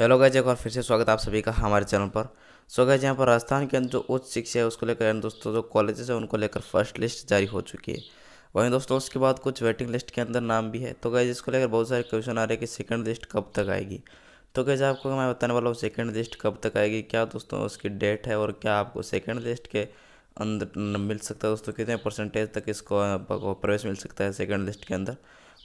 hello guys एक बार फिर से स्वागत आप सभी का हमारे चैनल पर सो गाइज यहाँ पर राजस्थान के अंदर जो उच्च शिक्षा है उसको लेकर दोस्तों जो कॉलेजेस है उनको लेकर फर्स्ट लिस्ट जारी हो चुकी है वहीं दोस्तों उसके बाद कुछ वेटिंग लिस्ट के अंदर नाम भी है तो गाइज इसको लेकर बहुत सारे क्वेश्चन आ रहे हैं कि सेकेंड लिस्ट कब तक आएगी तो गाइज आपको मैं बताने वाला हूँ सेकेंड लिस्ट कब तक आएगी क्या दोस्तों उसकी डेट है और क्या आपको सेकेंड लिस्ट के अंदर मिल सकता है दोस्तों कितने परसेंटेज तक इसको प्रवेश मिल सकता है सेकेंड लिस्ट के अंदर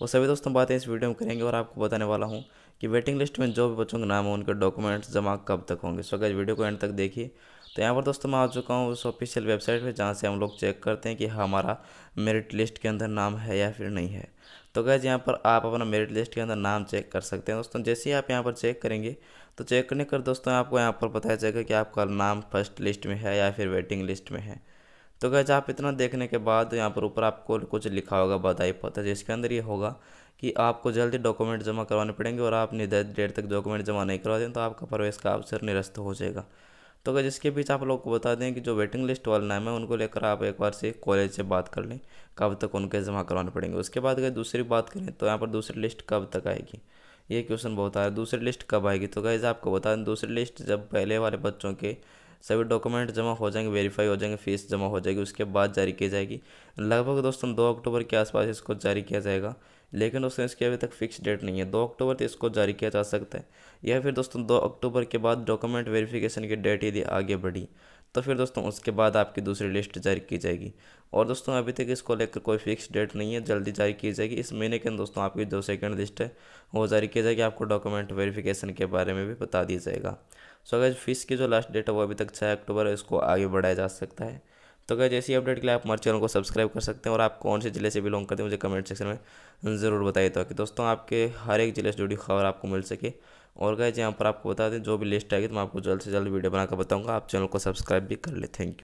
वो सभी दोस्तों बातें इस वीडियो में करेंगे और आपको बताने वाला हूँ कि वेटिंग लिस्ट में जो भी बच्चों के नाम हो उनके डॉक्यूमेंट्स जमा कब तक होंगे सो गैज वीडियो को एंड तक देखिए तो यहाँ पर दोस्तों मैं आ चुका हूँ उस ऑफिशियल वेबसाइट पे जहाँ से हम लोग चेक करते हैं कि हमारा मेरिट लिस्ट के अंदर नाम है या फिर नहीं है तो गैज यहाँ पर आप अपना मेरिट लिस्ट के अंदर नाम चेक कर सकते हैं दोस्तों जैसे ही आप यहाँ पर चेक करेंगे तो चेक करने कर दोस्तों आपको यहाँ पर बताया जाएगा कि आपका नाम फर्स्ट लिस्ट में है या फिर वेटिंग लिस्ट में है तो गैज आप इतना देखने के बाद यहाँ पर ऊपर आपको कुछ लिखा होगा बधाई पत्र जिसके अंदर ये होगा कि आपको जल्दी डॉक्यूमेंट जमा करवाने पड़ेंगे और आप निर्धारित डेट तक डॉक्यूमेंट जमा नहीं करवा दें तो आपका प्रवेश का अवसर निरस्त हो जाएगा तो अगर जिसके बीच आप लोग को बता दें कि जो वेटिंग लिस्ट वाला नाम है उनको लेकर आप एक बार से कॉलेज से बात कर लें कब तक उनके जमा करवाने पड़ेंगे उसके बाद अगर दूसरी बात करें तो यहाँ पर दूसरी लिस्ट कब तक आएगी ये क्वेश्चन बहुत आ रहा है दूसरी लिस्ट कब आएगी तो गैज़ आपको बता दें दूसरी लिस्ट जब पहले वाले बच्चों के सभी डॉक्यूमेंट जमा हो जाएंगे वेरीफाई हो जाएंगे फीस जमा हो जाएगी उसके बाद जारी की जाएगी लगभग दोस्तों दो अक्टूबर के आसपास इसको जारी किया जाएगा लेकिन दोस्तों इसकी अभी तक फिक्स डेट नहीं है दो अक्टूबर तक तो इसको जारी किया जा सकता है या फिर दोस्तों दो अक्टूबर के बाद डॉक्यूमेंट वेरिफिकेशन की डेट यदि आगे बढ़ी तो फिर दोस्तों उसके बाद आपकी दूसरी लिस्ट जारी की जाएगी और दोस्तों अभी तक इसको लेकर कोई फिक्स डेट नहीं है जल्दी जारी की जाएगी इस महीने के अंदर दोस्तों आपकी जो सेकंड लिस्ट है वो जारी की जाएगी आपको डॉक्यूमेंट वेरिफिकेशन के बारे में भी बता दिया जाएगा सो अगर फीस की जो लास्ट डेट है वो अभी तक छः अक्टूबर है इसको आगे बढ़ाया जा सकता है तो अगर जैसी अपडेट के लिए आप हमारे चैनल को सब्सक्राइब कर सकते हैं और आप कौन से ज़िले से बिलोंग करते हैं मुझे कमेंट सेक्शन में ज़रूर बताइए ताकि दोस्तों आपके हर एक ज़िले से जुड़ी खबर आपको मिल सके और गए यहाँ पर आपको बता दें जो भी लिस्ट आएगी तो मैं आपको जल्द से जल्द वीडियो बनाकर बताऊँगा आप चैनल को सब्सक्राइब भी कर ले थैंक यू